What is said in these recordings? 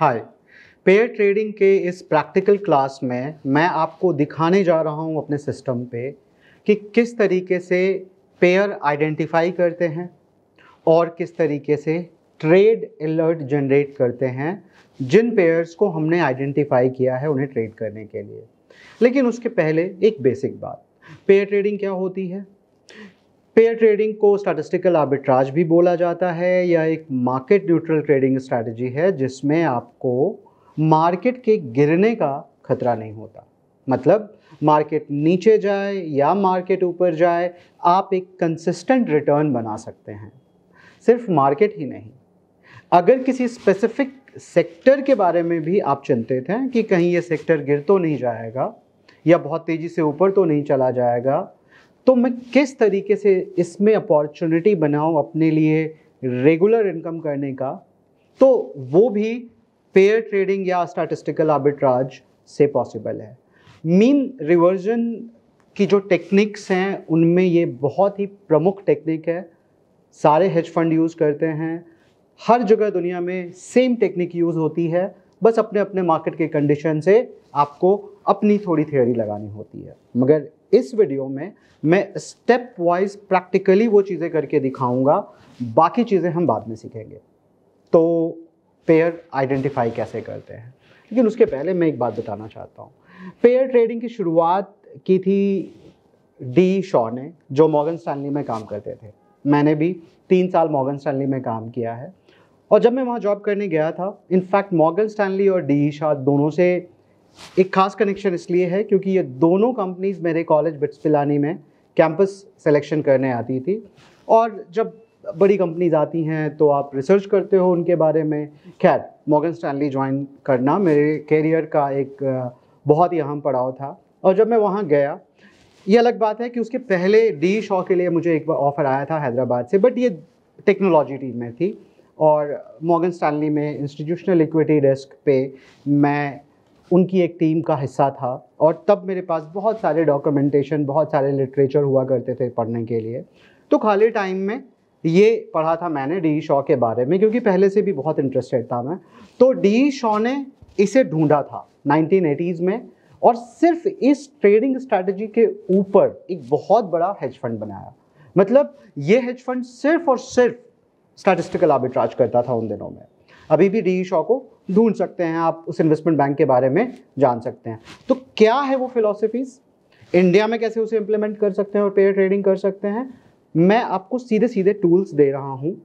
हाय pair trading के इस practical class में मैं आपको दिखाने जा रहा हूं अपने सिस्टम पे कि किस तरीके से पेयर आइडेंटिफाई करते हैं और किस तरीके से ट्रेड अलर्ट जनरेट करते हैं जिन पेयर्स को हमने आइडेंटिफाई किया है उन्हें ट्रेड करने के लिए लेकिन उसके पहले एक बेसिक बात पेयर ट्रेडिंग क्या होती है पेयर ट्रेडिंग को स्टैटिस्टिकल आर्बिट्राज भी बोला जाता है या एक मार्केट न्यूट्रल ट्रेडिंग स्ट्रैटेजी है जिसमें आपको मार्केट के गिरने का खतरा नहीं होता मतलब मार्केट नीचे जाए या मार्केट ऊपर जाए आप एक कंसिस्टेंट रिटर्न बना सकते हैं सिर्फ मार्केट ही नहीं अगर किसी स्पेसिफिक सेक्टर के बारे में भी आप चिंतित हैं कि कहीं ये सेक्टर गिर तो नहीं जाएगा या बहुत तेज़ी से ऊपर तो नहीं चला जाएगा तो मैं किस तरीके से इसमें अपॉर्चुनिटी बनाऊँ अपने लिए रेगुलर इनकम करने का तो वो भी पेयर ट्रेडिंग या स्टैटिस्टिकल आर्बिट्राज से पॉसिबल है मीन रिवर्जन की जो टेक्निक्स हैं उनमें ये बहुत ही प्रमुख टेक्निक है सारे हेज फंड यूज़ करते हैं हर जगह दुनिया में सेम टेक्निक यूज़ होती है बस अपने अपने मार्केट के कंडीशन से आपको अपनी थोड़ी थियोरी लगानी होती है मगर इस वीडियो में मैं स्टेप वाइज प्रैक्टिकली वो चीज़ें करके दिखाऊंगा बाकी चीज़ें हम बाद में सीखेंगे तो पेयर आइडेंटिफाई कैसे करते हैं लेकिन उसके पहले मैं एक बात बताना चाहता हूँ पेयर ट्रेडिंग की शुरुआत की थी डी शॉ ने जो मॉगन स्टैनली में काम करते थे मैंने भी तीन साल मॉगन स्टैनली में काम किया है और जब मैं वहाँ जॉब करने गया था इनफैक्ट मॉगन स्टैनली और डी शाह दोनों से एक खास कनेक्शन इसलिए है क्योंकि ये दोनों कंपनीज मेरे कॉलेज बिट्स पिलानी में कैंपस सेलेक्शन करने आती थी और जब बड़ी कंपनीज आती हैं तो आप रिसर्च करते हो उनके बारे में खैर मॉगन स्टैनली ज्वाइन करना मेरे कैरियर का एक बहुत ही अहम पड़ाव था और जब मैं वहाँ गया ये अलग बात है कि उसके पहले डी शॉ के लिए मुझे एक बार ऑफ़र आया था हैदराबाद से बट ये टेक्नोलॉजी टीम में थी और मॉगन स्टैनली में इंस्टीट्यूशनल इक्विटी डेस्क पे मैं उनकी एक टीम का हिस्सा था और तब मेरे पास बहुत सारे डॉक्यूमेंटेशन बहुत सारे लिटरेचर हुआ करते थे पढ़ने के लिए तो खाली टाइम में ये पढ़ा था मैंने डी शॉ के बारे में क्योंकि पहले से भी बहुत इंटरेस्टेड था मैं तो डी शॉ ने इसे ढूंढा था नाइनटीन में और सिर्फ इस ट्रेडिंग स्ट्रैटेजी के ऊपर एक बहुत बड़ा हेज फंड बनाया मतलब ये हेज फंड सिर्फ और सिर्फ स्टैटिस्टिकल आर्बिट्राज करता था उन दिनों में अभी भी डी शॉ e को ढूंढ सकते हैं आप उस इन्वेस्टमेंट बैंक के बारे में जान सकते हैं तो क्या है वो फिलोसफीज़ इंडिया में कैसे उसे इम्प्लीमेंट कर सकते हैं और पेयर ट्रेडिंग कर सकते हैं मैं आपको सीधे सीधे टूल्स दे रहा हूँ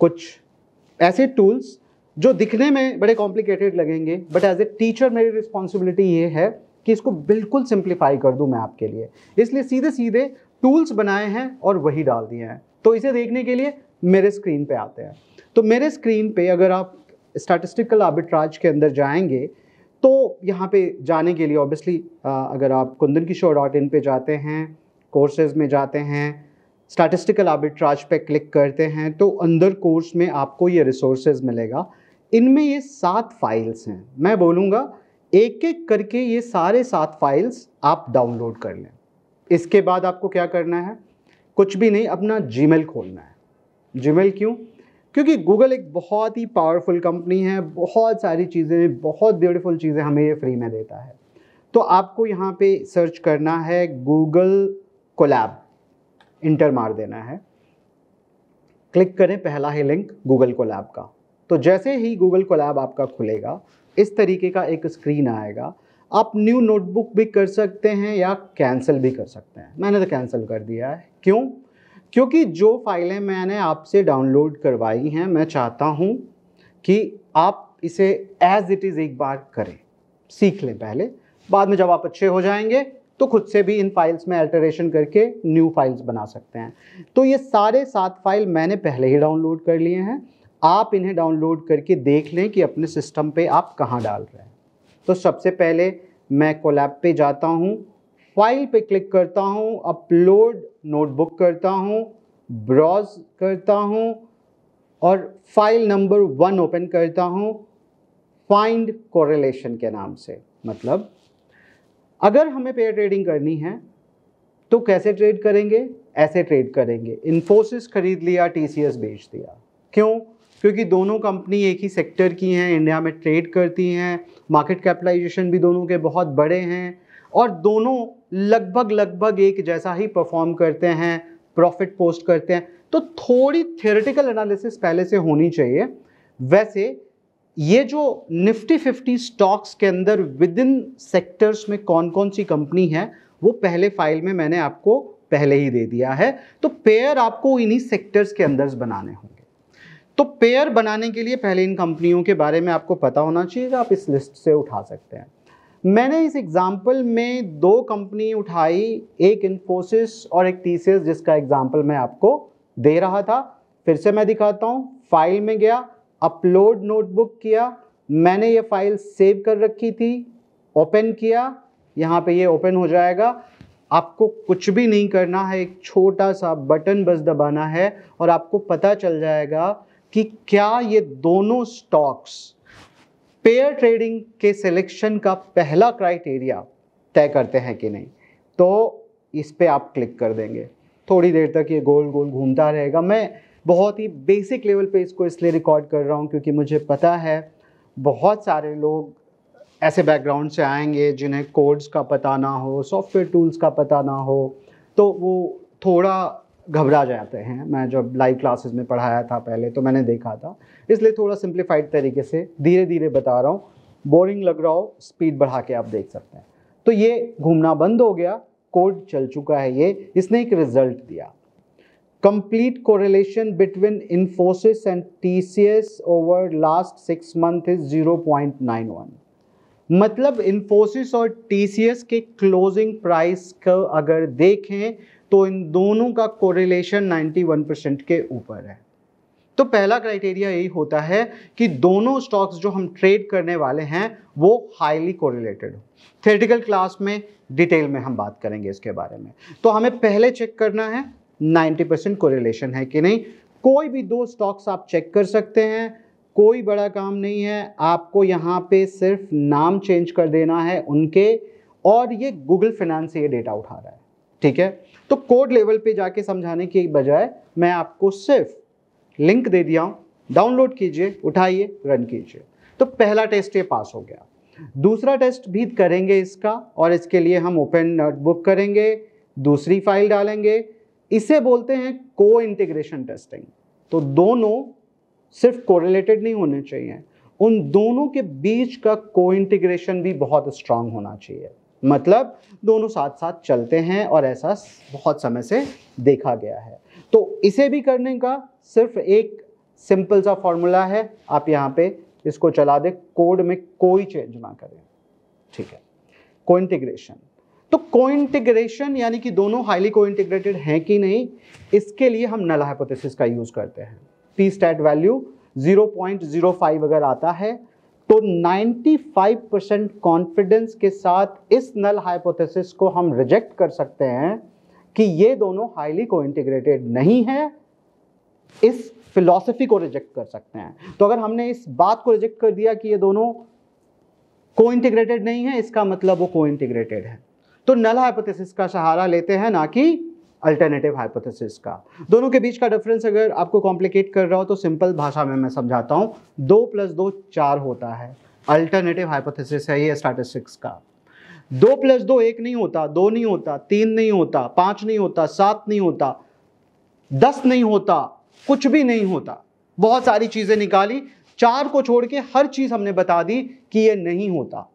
कुछ ऐसे टूल्स जो दिखने में बड़े कॉम्प्लिकेटेड लगेंगे बट एज ए टीचर मेरी रिस्पॉन्सिबिलिटी ये है कि इसको बिल्कुल सिंप्लीफाई कर दूँ मैं आपके लिए इसलिए सीधे सीधे टूल्स बनाए हैं और वही डाल दिए हैं तो इसे देखने के लिए मेरे स्क्रीन पे आते हैं तो मेरे स्क्रीन पे अगर आप स्टैटिस्टिकल आर्बिट्राज के अंदर जाएंगे तो यहाँ पे जाने के लिए ऑब्वियसली अगर आप कुंदन किशोर डॉट इन पर जाते हैं कोर्सेज में जाते हैं स्टैटिस्टिकल आर्बिट्राज पे क्लिक करते हैं तो अंदर कोर्स में आपको ये रिसोर्सेज मिलेगा इनमें ये सात फाइल्स हैं मैं बोलूँगा एक एक करके ये सारे सात फाइल्स आप डाउनलोड कर लें इसके बाद आपको क्या करना है कुछ भी नहीं अपना जीमेल खोलना है जीमेल क्यों क्योंकि गूगल एक बहुत ही पावरफुल कंपनी है बहुत सारी चीज़ें बहुत ब्यूटीफुल चीज़ें हमें ये फ्री में देता है तो आपको यहाँ पे सर्च करना है गूगल कोलैब इंटर मार देना है क्लिक करें पहला ही लिंक गूगल कोलैब का तो जैसे ही गूगल कोलैब आपका खुलेगा इस तरीके का एक स्क्रीन आएगा आप न्यू नोटबुक भी कर सकते हैं या कैंसिल भी कर सकते हैं मैंने तो कैंसिल कर दिया है क्यों क्योंकि जो फाइलें मैंने आपसे डाउनलोड करवाई हैं मैं चाहता हूँ कि आप इसे एज इट इज़ एक बार करें सीख लें पहले बाद में जब आप अच्छे हो जाएंगे तो खुद से भी इन फाइल्स में अल्टरेशन करके न्यू फाइल्स बना सकते हैं तो ये सारे सात फाइल मैंने पहले ही डाउनलोड कर लिए हैं आप इन्हें डाउनलोड करके देख लें कि अपने सिस्टम पे आप कहाँ डाल रहे हैं तो सबसे पहले मैं कोलैब पे जाता हूँ फाइल पे क्लिक करता हूँ अपलोड नोटबुक करता हूँ ब्राउज करता हूँ और फाइल नंबर वन ओपन करता हूँ फाइंड कोरिलेशन के नाम से मतलब अगर हमें पेयर ट्रेडिंग करनी है तो कैसे ट्रेड करेंगे ऐसे ट्रेड करेंगे इन्फोसिस खरीद लिया टीसीएस बेच दिया क्यों क्योंकि दोनों कंपनी एक ही सेक्टर की हैं इंडिया में ट्रेड करती हैं मार्केट कैपिटलाइजेशन भी दोनों के बहुत बड़े हैं और दोनों लगभग लगभग एक जैसा ही परफॉर्म करते हैं प्रॉफिट पोस्ट करते हैं तो थोड़ी थियोरेटिकल एनालिसिस पहले से होनी चाहिए वैसे ये जो निफ्टी फिफ्टी स्टॉक्स के अंदर विद इन सेक्टर्स में कौन कौन सी कंपनी है वो पहले फाइल में मैंने आपको पहले ही दे दिया है तो पेयर आपको इन्हीं सेक्टर्स के अंदर बनाने होंगे तो पेयर बनाने के लिए पहले इन कंपनियों के बारे में आपको पता होना चाहिए आप इस लिस्ट से उठा सकते हैं मैंने इस एग्ज़ाम्पल में दो कंपनी उठाई एक इन्फोसिस और एक टी जिसका एग्ज़ाम्पल मैं आपको दे रहा था फिर से मैं दिखाता हूँ फाइल में गया अपलोड नोटबुक किया मैंने ये फाइल सेव कर रखी थी ओपन किया यहाँ पे ये ओपन हो जाएगा आपको कुछ भी नहीं करना है एक छोटा सा बटन बस दबाना है और आपको पता चल जाएगा कि क्या ये दोनों स्टॉक्स पेयर ट्रेडिंग के सिलेक्शन का पहला क्राइटेरिया तय करते हैं कि नहीं तो इस पर आप क्लिक कर देंगे थोड़ी देर तक ये गोल गोल घूमता रहेगा मैं बहुत ही बेसिक लेवल पे इसको इसलिए रिकॉर्ड कर रहा हूँ क्योंकि मुझे पता है बहुत सारे लोग ऐसे बैकग्राउंड से आएंगे जिन्हें कोड्स का पता ना हो सॉफ्टवेयर टूल्स का पता ना हो तो वो थोड़ा घबरा जाते हैं मैं जब लाइव क्लासेस में पढ़ाया था पहले तो मैंने देखा था इसलिए थोड़ा सिंप्लीफाइड तरीके से धीरे धीरे बता रहा हूँ बोरिंग लग रहा हो स्पीड बढ़ा के आप देख सकते हैं तो ये घूमना बंद हो गया कोड चल चुका है ये इसने एक रिजल्ट दिया complete correlation between T C S over last six month is zero point nine one मतलब इन्फोसिस और टी के क्लोजिंग प्राइस को अगर देखें तो इन दोनों का कोरिलेशन 91 परसेंट के ऊपर है तो पहला क्राइटेरिया यही होता है कि दोनों स्टॉक्स जो हम ट्रेड करने वाले हैं वो हाईली कोरिलेटेड हो थेटिकल क्लास में डिटेल में हम बात करेंगे इसके बारे में तो हमें पहले चेक करना है 90 परसेंट कोरिलेशन है कि नहीं कोई भी दो स्टॉक्स आप चेक कर सकते हैं कोई बड़ा काम नहीं है आपको यहाँ पे सिर्फ नाम चेंज कर देना है उनके और ये गूगल फाइनेंस से ये डेटा उठा रहा है ठीक है तो कोड लेवल पे जाके समझाने के बजाय मैं आपको सिर्फ लिंक दे दिया हूँ डाउनलोड कीजिए उठाइए रन कीजिए तो पहला टेस्ट ये पास हो गया दूसरा टेस्ट भी करेंगे इसका और इसके लिए हम ओपन नोटबुक करेंगे दूसरी फाइल डालेंगे इसे बोलते हैं को इंटीग्रेशन टेस्टिंग तो दोनों सिर्फ कोरिलेटेड नहीं होने चाहिए उन दोनों के बीच का को इंटीग्रेशन भी बहुत स्ट्रांग होना चाहिए मतलब दोनों साथ साथ चलते हैं और ऐसा बहुत समय से देखा गया है तो इसे भी करने का सिर्फ एक सिंपल सा फॉर्मूला है आप यहाँ पे इसको चला दें कोड में कोई चेंज ना करें ठीक है को इंटीग्रेशन तो इंटीग्रेशन यानी कि दोनों हाईली इंटीग्रेटेड हैं कि नहीं इसके लिए हम नल हाइपोथेसिस का यूज़ करते हैं टी स्टैट वैल्यू 0.05 अगर आता है तो 95 परसेंट कॉन्फिडेंस के साथ इस नल हाइपोथेसिस को हम रिजेक्ट कर सकते हैं कि ये दोनों हाईली को इंटीग्रेटेड नहीं है इस फिलॉसफी को रिजेक्ट कर सकते हैं तो अगर हमने इस बात को रिजेक्ट कर दिया कि ये दोनों को इंटीग्रेटेड नहीं है इसका मतलब वो को इंटीग्रेटेड है तो नल हाइपोथेसिस का सहारा लेते हैं ना कि अल्टरनेटिव हाइपोथेसिस का दोनों के बीच का डिफरेंस अगर आपको कॉम्प्लिकेट कर रहा हो तो सिंपल भाषा में मैं समझाता हूँ दो प्लस दो चार होता है अल्टरनेटिव हाइपोथेसिस है ये स्टैटिस्टिक्स का दो प्लस दो एक नहीं होता दो नहीं होता तीन नहीं होता पाँच नहीं होता सात नहीं होता दस नहीं होता कुछ भी नहीं होता बहुत सारी चीज़ें निकाली चार को छोड़ के हर चीज़ हमने बता दी कि ये नहीं होता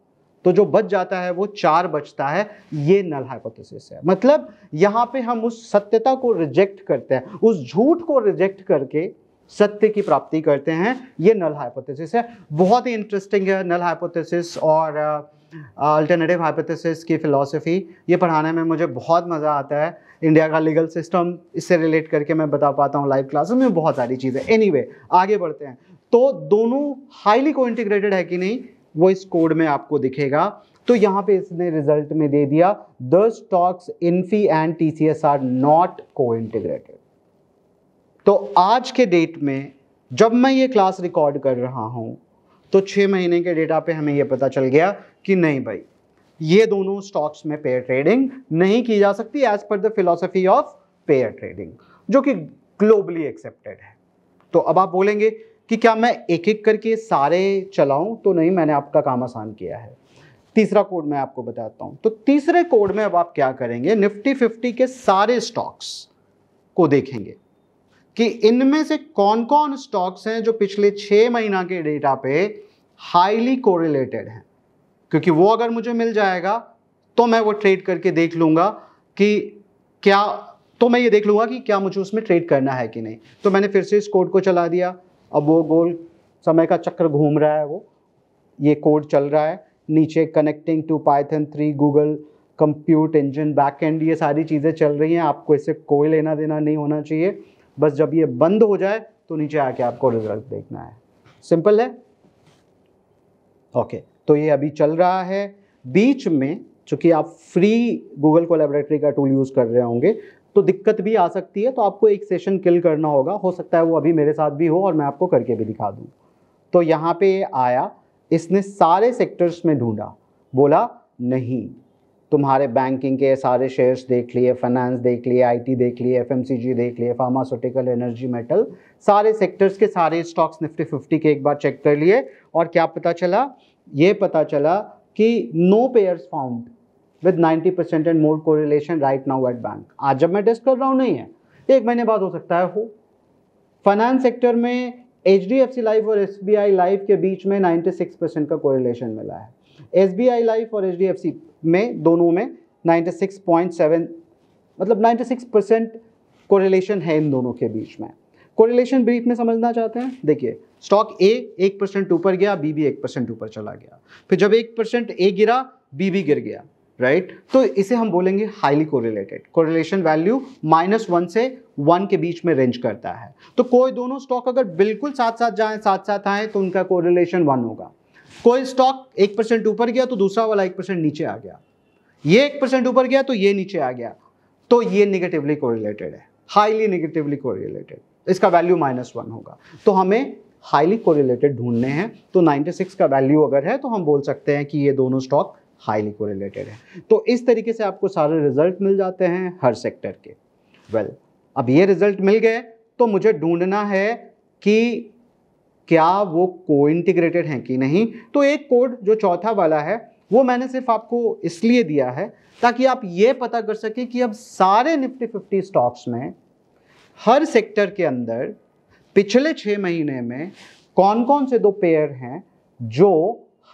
तो जो बच जाता है वो चार बचता है ये नल हाइपोथेसिस है मतलब यहाँ पे हम उस सत्यता को रिजेक्ट करते हैं उस झूठ को रिजेक्ट करके सत्य की प्राप्ति करते हैं ये नल हाइपोथेसिस है बहुत ही इंटरेस्टिंग है नल हाइपोथेसिस और अल्टरनेटिव हाइपोथेसिस की फ़िलासफ़ी ये पढ़ाने में मुझे बहुत मज़ा आता है इंडिया का लीगल सिस्टम इससे रिलेट करके मैं बता पाता हूँ लाइव क्लासेस में बहुत सारी चीज़ें एनी anyway, आगे बढ़ते हैं तो दोनों हाईली को इंटीग्रेटेड है कि नहीं वो इस कोड में आपको दिखेगा तो यहाँ पे इसने रिजल्ट में दे दिया the stocks Infy and T C S are not cointegrated तो आज के डेट में जब मैं ये क्लास रिकॉर्ड कर रहा हूँ तो छः महीने के डेटा पे हमें ये पता चल गया कि नहीं भाई ये दोनों स्टॉक्स में पेयर ट्रेडिंग नहीं की जा सकती as per the philosophy of pair trading जो कि ग्लोबली एक्सेप्टेड है तो अब आप बोलेंगे कि क्या मैं एक एक करके सारे चलाऊं तो नहीं मैंने आपका काम आसान किया है तीसरा कोड मैं आपको बताता हूं तो तीसरे कोड में अब आप क्या करेंगे निफ्टी फिफ्टी के सारे स्टॉक्स को देखेंगे कि इनमें से कौन कौन स्टॉक्स हैं जो पिछले छः महीना के डेटा पे हाईली कोरिलेटेड हैं क्योंकि वो अगर मुझे मिल जाएगा तो मैं वो ट्रेड करके देख लूँगा कि क्या तो मैं ये देख लूँगा कि क्या मुझे उसमें ट्रेड करना है कि नहीं तो मैंने फिर से इस कोड को चला दिया अब वो गोल समय का चक्र घूम रहा है वो ये कोड चल रहा है नीचे connecting to Python three Google compute engine back end ये सारी चीज़ें चल रही हैं आपको इससे कोई लेना देना नहीं होना चाहिए बस जब ये बंद हो जाए तो नीचे आके आपको रिजल्ट देखना है सिंपल है ओके okay, तो ये अभी चल रहा है बीच में चूँकि आप फ्री गूगल कोलेबरेटरी का टूल यूज़ कर रहे होंगे तो दिक्कत भी आ सकती है तो आपको एक सेशन किल करना होगा हो सकता है वो अभी मेरे साथ भी हो और मैं आपको करके भी दिखा दूँ तो यहाँ पे आया इसने सारे सेक्टर्स में ढूंढा बोला नहीं तुम्हारे बैंकिंग के सारे शेयर्स देख लिए फाइनेंस देख लिए आईटी देख लिए एफएमसीजी देख लिए फार्मास्यूटिकल एनर्जी मेटल सारे सेक्टर्स के सारे स्टॉक्स निफ्टी फिफ्टी के एक बार चेक कर लिए और क्या पता चला ये पता चला कि no pairs found with 90 percent and more correlation right now at bank आज जब मैं डिस्क कर रहा हूँ नहीं है एक महीने बाद हो सकता है हो फाइनेंस सेक्टर में H D F C life और एस बी आई लाइफ के बीच में सिक्स परसेंट का कोरिलेशन मिला है एस बी आई लाइफ और एच डी एफ सी में दोनों में सेवन मतलब सिक्स परसेंट कोरिलेशन है इन दोनों के बीच में कोरिलेशन ब्रीफ में समझना चाहते हैं देखिए स्टॉक ए एक परसेंट ऊपर गया बी भी एक परसेंट ऊपर चला गया फिर जब एक परसेंट ए गिरा बी भी गिर गया राइट right? तो इसे हम बोलेंगे highly correlated correlation value minus one से वन के बीच में रेंज करता है तो कोई दोनों स्टॉक अगर बिल्कुल साथ साथ जाएं साथ साथ आए तो उनका कोरिलेशन वन होगा कोई स्टॉक एक परसेंट ऊपर गया तो दूसरा वाला एक परसेंट नीचे आ गया ये एक परसेंट ऊपर गया तो ये नीचे आ गया तो ये निगेटिवली कोरिलेटेड है हाईली निगेटिवली कोरिलेटेड इसका वैल्यू माइनस वन होगा तो हमें हाईली कोरिलेटेड ढूंढने हैं तो 96 का वैल्यू अगर है तो हम बोल सकते हैं कि ये दोनों स्टॉक हाईली कोरिलेटेड है तो इस तरीके से आपको सारे रिजल्ट मिल जाते हैं हर सेक्टर के वेल well, अब ये रिजल्ट मिल गए तो मुझे ढूंढना है कि क्या वो को इंटीग्रेटेड हैं कि नहीं तो एक कोड जो चौथा वाला है वो मैंने सिर्फ आपको इसलिए दिया है ताकि आप ये पता कर सकें कि अब सारे निफ्टी फिफ्टी स्टॉक्स में हर सेक्टर के अंदर पिछले छः महीने में कौन कौन से दो पेयर हैं जो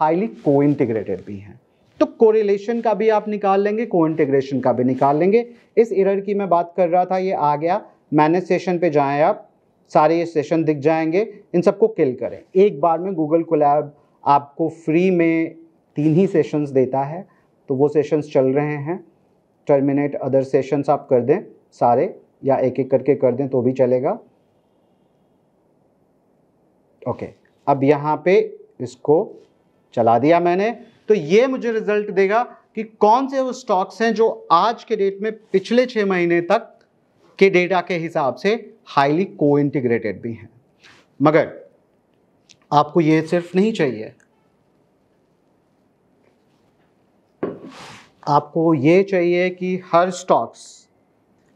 हाईली को इंटीग्रेटेड भी हैं तो कोरिलेशन का भी आप निकाल लेंगे को इंटीग्रेशन का भी निकाल लेंगे इस एरर की मैं बात कर रहा था ये आ गया मैनेज सेशन पे जाएं आप सारे ये सेशन दिख जाएंगे इन सबको किल करें एक बार में गूगल कोलैब आपको फ्री में तीन ही सेशंस देता है तो वो सेशंस चल रहे हैं टर्मिनेट अदर सेशंस आप कर दें सारे या एक एक करके कर दें तो भी चलेगा ओके अब यहाँ पे इसको चला दिया मैंने तो ये मुझे रिजल्ट देगा कि कौन से वो स्टॉक्स हैं जो आज के डेट में पिछले छः महीने तक के डेटा के हिसाब से हाईली को इंटीग्रेटेड भी हैं मगर आपको ये सिर्फ नहीं चाहिए आपको ये चाहिए कि हर स्टॉक्स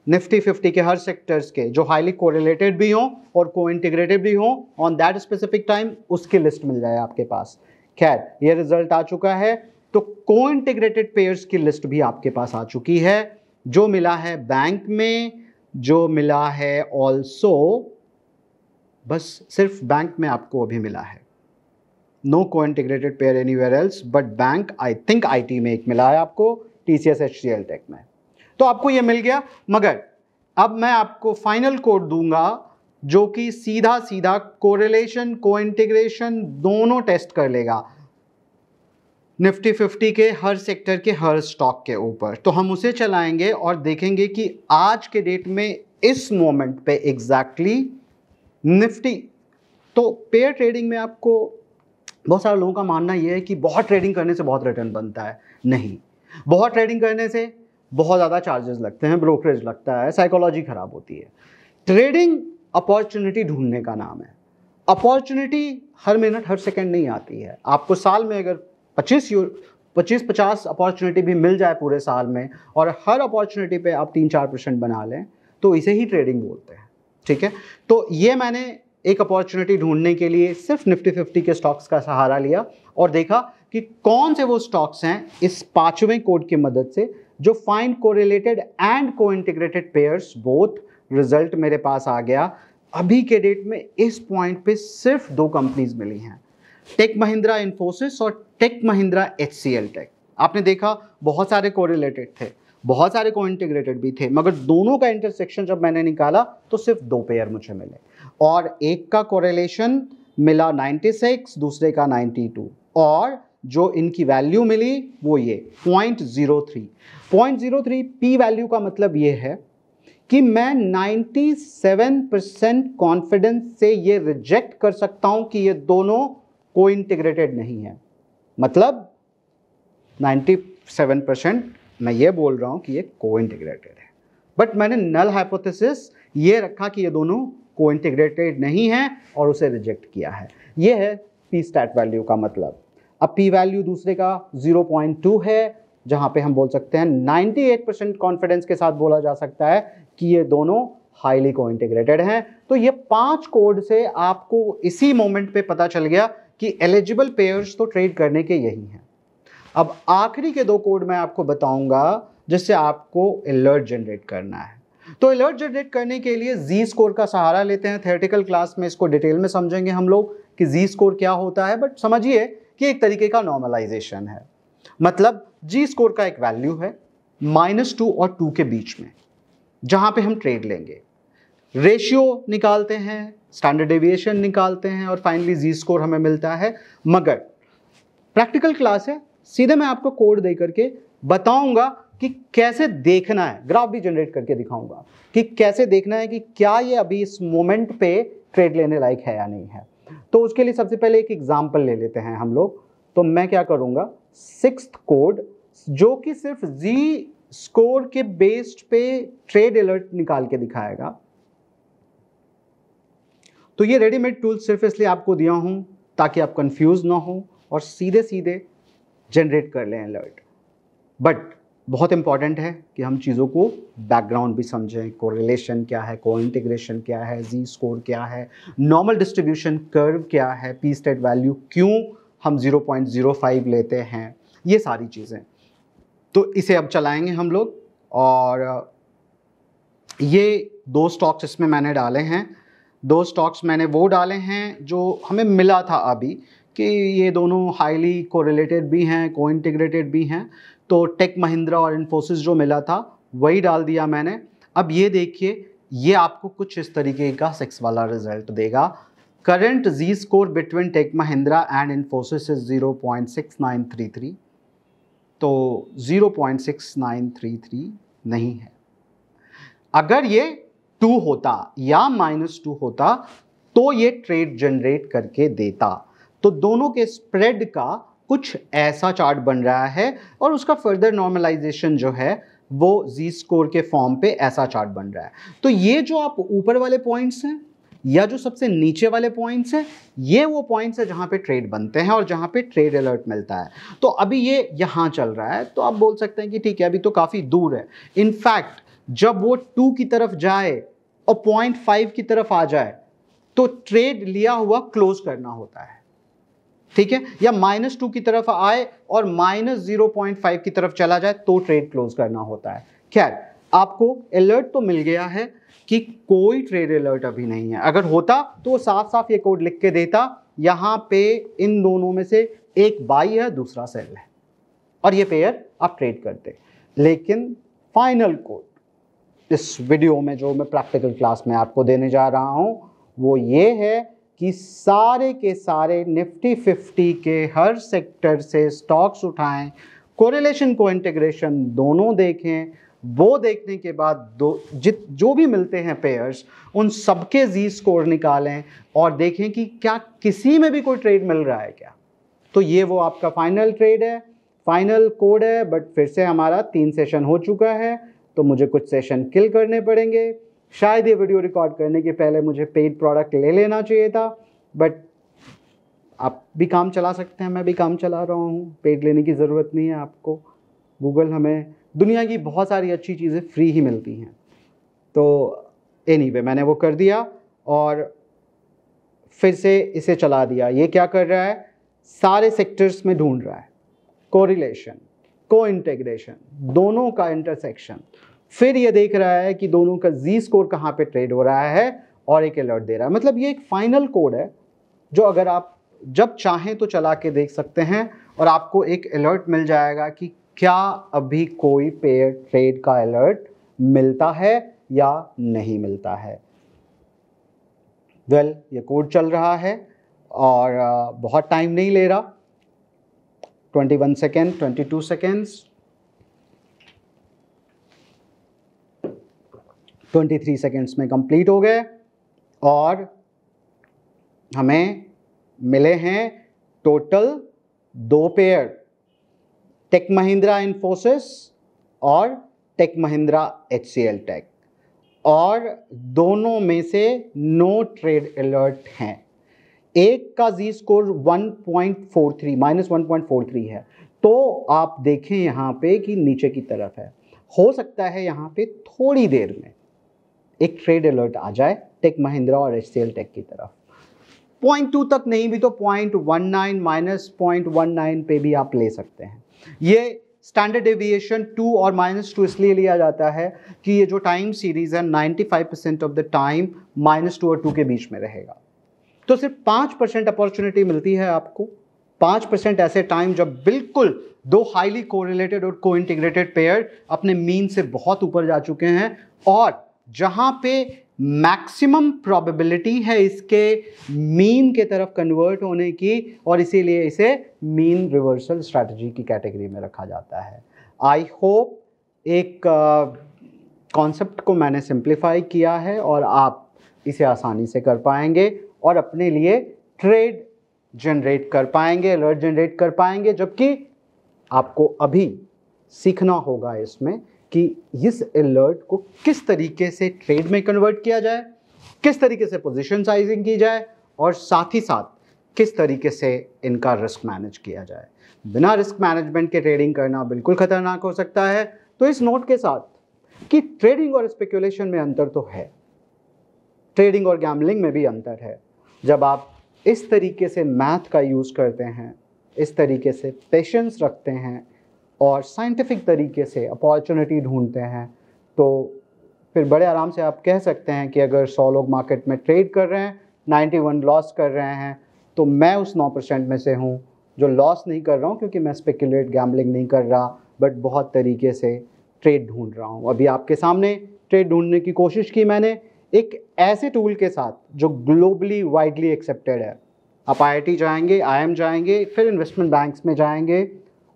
निफ्टी फिफ्टी के हर सेक्टर्स के जो हाईली कोरिलेटेड भी हों और को इंटीग्रेटेड भी हों ऑन दैट स्पेसिफिक टाइम उसकी लिस्ट मिल जाए आपके पास खैर ये रिजल्ट आ चुका है तो को इंटीग्रेटेड पेयर्स की लिस्ट भी आपके पास आ चुकी है जो मिला है बैंक में जो मिला है ऑल्सो बस सिर्फ बैंक में आपको अभी मिला है no cointegrated pair anywhere else but bank I think T में एक मिला है आपको T C S H C L tech में तो आपको ये मिल गया मगर अब मैं आपको फाइनल कोड दूंगा जो कि सीधा सीधा कोरिलेशन को इंटीग्रेशन दोनों टेस्ट कर लेगा निफ्टी फिफ्टी के हर सेक्टर के हर स्टॉक के ऊपर तो हम उसे चलाएंगे और देखेंगे कि आज के डेट में इस मोमेंट पे एग्जैक्टली exactly निफ्टी तो पेयर ट्रेडिंग में आपको बहुत सारे लोगों का मानना यह है कि बहुत ट्रेडिंग करने से बहुत रिटर्न बनता है नहीं बहुत ट्रेडिंग करने से बहुत ज़्यादा चार्जेस लगते हैं ब्रोकरेज लगता है साइकोलॉजी ख़राब होती है ट्रेडिंग अपॉर्चुनिटी ढूंढने का नाम है अपॉर्चुनिटी हर मिनट हर सेकंड नहीं आती है आपको साल में अगर 25 पच्चीस पचास अपॉर्चुनिटी भी मिल जाए पूरे साल में और हर अपॉर्चुनिटी पे आप तीन चार परसेंट बना लें तो इसे ही ट्रेडिंग बोलते हैं ठीक है तो ये मैंने एक अपॉर्चुनिटी ढूंढने के लिए सिर्फ निफ्टी फिफ्टी के स्टॉक्स का सहारा लिया और देखा कि कौन से वो स्टॉक्स हैं इस पाँचवें कोड की मदद से जो fine correlated and cointegrated pairs both result मेरे पास आ गया अभी के डेट में इस पॉइंट पे सिर्फ दो कंपनीज मिली हैं टेक महिंद्रा इन्फोसिस और tech Mahindra H C L tech आपने देखा बहुत सारे कोरिलेटेड थे बहुत सारे को इंटीग्रेटेड भी थे मगर दोनों का इंटरसेक्शन जब मैंने निकाला तो सिर्फ दो पेयर मुझे मिले और एक का कोरिलेशन मिला 96 दूसरे का 92 और जो इनकी वैल्यू मिली वो ये 0.03 0.03 पी वैल्यू का मतलब ये है कि मैं 97 परसेंट कॉन्फिडेंस से ये रिजेक्ट कर सकता हूं कि ये दोनों को इंटीग्रेटेड नहीं है मतलब 97 परसेंट मैं ये बोल रहा हूं कि ये को इंटीग्रेटेड है बट मैंने नल हाइपोथेसिस ये रखा कि ये दोनों को इंटीग्रेटेड नहीं है और उसे रिजेक्ट किया है ये है पी स्टैट वैल्यू का मतलब अब पी वैल्यू दूसरे का 0.2 है जहाँ पे हम बोल सकते हैं 98 परसेंट कॉन्फिडेंस के साथ बोला जा सकता है कि ये दोनों हाईली को इंटीग्रेटेड हैं तो ये पांच कोड से आपको इसी मोमेंट पे पता चल गया कि एलिजिबल पेयर्स तो ट्रेड करने के यही हैं अब आखिरी के दो कोड मैं आपको बताऊंगा जिससे आपको अलर्ट जनरेट करना है तो अलर्ट जनरेट करने के लिए जी स्कोर का सहारा लेते हैं थेटिकल क्लास में इसको डिटेल में समझेंगे हम लोग कि जी स्कोर क्या होता है बट समझिए कि एक तरीके का नॉर्मलाइजेशन है मतलब जी स्कोर का एक वैल्यू है माइनस टू और टू के बीच में जहाँ पे हम ट्रेड लेंगे रेशियो निकालते हैं स्टैंडर्ड डेविएशन निकालते हैं और फाइनली जी स्कोर हमें मिलता है मगर प्रैक्टिकल क्लास है सीधे मैं आपको कोड दे करके बताऊंगा कि कैसे देखना है ग्राफ भी जनरेट करके दिखाऊंगा कि कैसे देखना है कि क्या ये अभी इस मोमेंट पे ट्रेड लेने लायक है या नहीं है तो उसके लिए सबसे पहले एक एग्जाम्पल ले लेते हैं हम लोग तो मैं क्या करूँगा सिक्स कोड जो कि सिर्फ जी स्कोर के बेस्ड पे ट्रेड अलर्ट निकाल के दिखाएगा तो ये रेडीमेड टूल सिर्फ इसलिए आपको दिया हूं ताकि आप कंफ्यूज ना हो और सीधे सीधे जनरेट कर लें अलर्ट बट बहुत इंपॉर्टेंट है कि हम चीज़ों को बैकग्राउंड भी समझें कोरिलेशन क्या है को इंटीग्रेशन क्या है जी स्कोर क्या है नॉर्मल डिस्ट्रीब्यूशन कर्व क्या है पी स्टेट वैल्यू क्यों हम 0.05 लेते हैं ये सारी चीज़ें तो इसे अब चलाएंगे हम लोग और ये दो स्टॉक्स इसमें मैंने डाले हैं दो स्टॉक्स मैंने वो डाले हैं जो हमें मिला था अभी कि ये दोनों हाईली कोरिलेटेड भी हैं को इंटीग्रेटेड भी हैं तो टेक महिंद्रा और इन्फोसिस जो मिला था वही डाल दिया मैंने अब ये देखिए ये आपको कुछ इस तरीके का सिक्स वाला रिजल्ट देगा current Z score between tech Mahindra and Infosys is zero point six nine three three तो 0.6933 नहीं है अगर ये टू होता या माइनस टू होता तो ये ट्रेड जनरेट करके देता तो दोनों के स्प्रेड का कुछ ऐसा चार्ट बन रहा है और उसका फर्दर नॉर्मलाइजेशन जो है वो जी स्कोर के फॉर्म पे ऐसा चार्ट बन रहा है तो ये जो आप ऊपर वाले पॉइंट्स हैं या जो सबसे नीचे वाले पॉइंट्स हैं ये वो पॉइंट्स है जहाँ पे ट्रेड बनते हैं और जहाँ पे ट्रेड अलर्ट मिलता है तो अभी ये यहाँ चल रहा है तो आप बोल सकते हैं कि ठीक है अभी तो काफ़ी दूर है इनफैक्ट जब वो टू की तरफ जाए और पॉइंट फाइव की तरफ आ जाए तो ट्रेड लिया हुआ क्लोज करना होता है ठीक है या माइनस टू की तरफ आए और माइनस जीरो पॉइंट फाइव की तरफ चला जाए तो ट्रेड क्लोज करना होता है खैर आपको अलर्ट तो मिल गया है कि कोई ट्रेड अलर्ट अभी नहीं है अगर होता तो वो साफ साफ ये कोड लिख के देता यहाँ पे इन दोनों में से एक बाई है दूसरा सेल है और ये पेयर आप ट्रेड करते लेकिन फाइनल कोड इस वीडियो में जो मैं प्रैक्टिकल क्लास में आपको देने जा रहा हूँ वो ये है कि सारे के सारे निफ्टी फिफ्टी के हर सेक्टर से स्टॉक्स उठाएं कोरिलेशन को इंटीग्रेशन दोनों देखें वो देखने के बाद दो जित जो भी मिलते हैं पेयर्स उन सबके जी स्कोर निकालें और देखें कि क्या किसी में भी कोई ट्रेड मिल रहा है क्या तो ये वो आपका फाइनल ट्रेड है फाइनल कोड है बट फिर से हमारा तीन सेशन हो चुका है तो मुझे कुछ सेशन किल करने पड़ेंगे शायद ये वीडियो रिकॉर्ड करने के पहले मुझे पेड प्रोडक्ट ले लेना चाहिए था बट आप भी काम चला सकते हैं मैं भी काम चला रहा हूँ पेड लेने की ज़रूरत नहीं है आपको गूगल हमें दुनिया की बहुत सारी अच्छी चीज़ें फ्री ही मिलती हैं तो एनी anyway, मैंने वो कर दिया और फिर से इसे चला दिया ये क्या कर रहा है सारे सेक्टर्स में ढूंढ रहा है कोरिलेशन को इंटेग्रेशन दोनों का इंटरसेक्शन फिर ये देख रहा है कि दोनों का जी स्कोर कहाँ पे ट्रेड हो रहा है और एक अलर्ट दे रहा है मतलब ये एक फाइनल कोड है जो अगर आप जब चाहें तो चला के देख सकते हैं और आपको एक अलर्ट मिल जाएगा कि क्या अभी कोई पेयर ट्रेड का अलर्ट मिलता है या नहीं मिलता है वेल well, ये कोड चल रहा है और बहुत टाइम नहीं ले रहा 21 सेकेंड ट्वेंटी सेकेंड्स 23 सेकेंड्स में कंप्लीट हो गए और हमें मिले हैं टोटल दो पेयर टेक महिंद्रा इन्फोसिस और tech Mahindra H C L tech और दोनों में से नो ट्रेड अलर्ट हैं एक का जी स्कोर 1.43 माइनस 1.43 है तो आप देखें यहाँ पे कि नीचे की तरफ है हो सकता है यहाँ पे थोड़ी देर में एक ट्रेड अलर्ट आ जाए टेक महिंद्रा और एच सी एल टेक की तरफ पॉइंट टू तक नहीं भी तो point one nine minus point one nine पे भी आप ले सकते हैं ये स्टैंडर्ड एविएशन टू और माइनस टू इसलिए लिया जाता है कि ये जो टाइम सीरीज़ है 95 percent of the time minus two और टू के बीच में रहेगा तो सिर्फ पाँच परसेंट अपॉर्चुनिटी मिलती है आपको पाँच परसेंट ऐसे टाइम जब बिल्कुल दो हाईली कोरिलेटेड और को इंटीग्रेटेड पेयर अपने मीन से बहुत ऊपर जा चुके हैं और जहाँ पे मैक्सिमम प्रोबेबिलिटी है इसके मीन के तरफ कन्वर्ट होने की और इसीलिए इसे मीन रिवर्सल स्ट्रैटेजी की कैटेगरी में रखा जाता है आई होप एक कॉन्सेप्ट uh, को मैंने सिंप्लीफाई किया है और आप इसे आसानी से कर पाएंगे और अपने लिए ट्रेड जनरेट कर पाएंगे अलर्ट जनरेट कर पाएंगे जबकि आपको अभी सीखना होगा इसमें कि इस अलर्ट को किस तरीके से ट्रेड में कन्वर्ट किया जाए किस तरीके से पोजिशन साइजिंग की जाए और साथ ही साथ किस तरीके से इनका रिस्क मैनेज किया जाए बिना रिस्क मैनेजमेंट के ट्रेडिंग करना बिल्कुल खतरनाक हो सकता है तो इस नोट के साथ कि ट्रेडिंग और स्पेकुलेशन में अंतर तो है ट्रेडिंग और गैमलिंग में भी अंतर है जब आप इस तरीके से मैथ का यूज़ करते हैं इस तरीके से पेशेंस रखते हैं और साइंटिफिक तरीके से अपॉर्चुनिटी ढूंढते हैं तो फिर बड़े आराम से आप कह सकते हैं कि अगर सौ लोग मार्केट में ट्रेड कर रहे हैं नाइन्टी वन लॉस कर रहे हैं तो मैं उस नौ परसेंट में से हूँ जो लॉस नहीं कर रहा हूँ क्योंकि मैं स्पेकुलेट गैम्बलिंग नहीं कर रहा बट बहुत तरीके से ट्रेड ढूंढ रहा हूँ अभी आपके सामने ट्रेड ढूंढने की कोशिश की मैंने एक ऐसे टूल के साथ जो ग्लोबली वाइडली एक्सेप्टेड है आप आई जाएंगे आई जाएंगे फिर इन्वेस्टमेंट बैंक्स में जाएंगे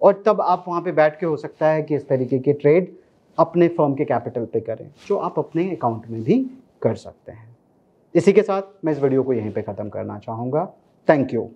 और तब आप वहाँ पे बैठ के हो सकता है कि इस तरीके के ट्रेड अपने फर्म के कैपिटल पे करें जो आप अपने अकाउंट में भी कर सकते हैं इसी के साथ मैं इस वीडियो को यहीं पे ख़त्म करना चाहूँगा थैंक यू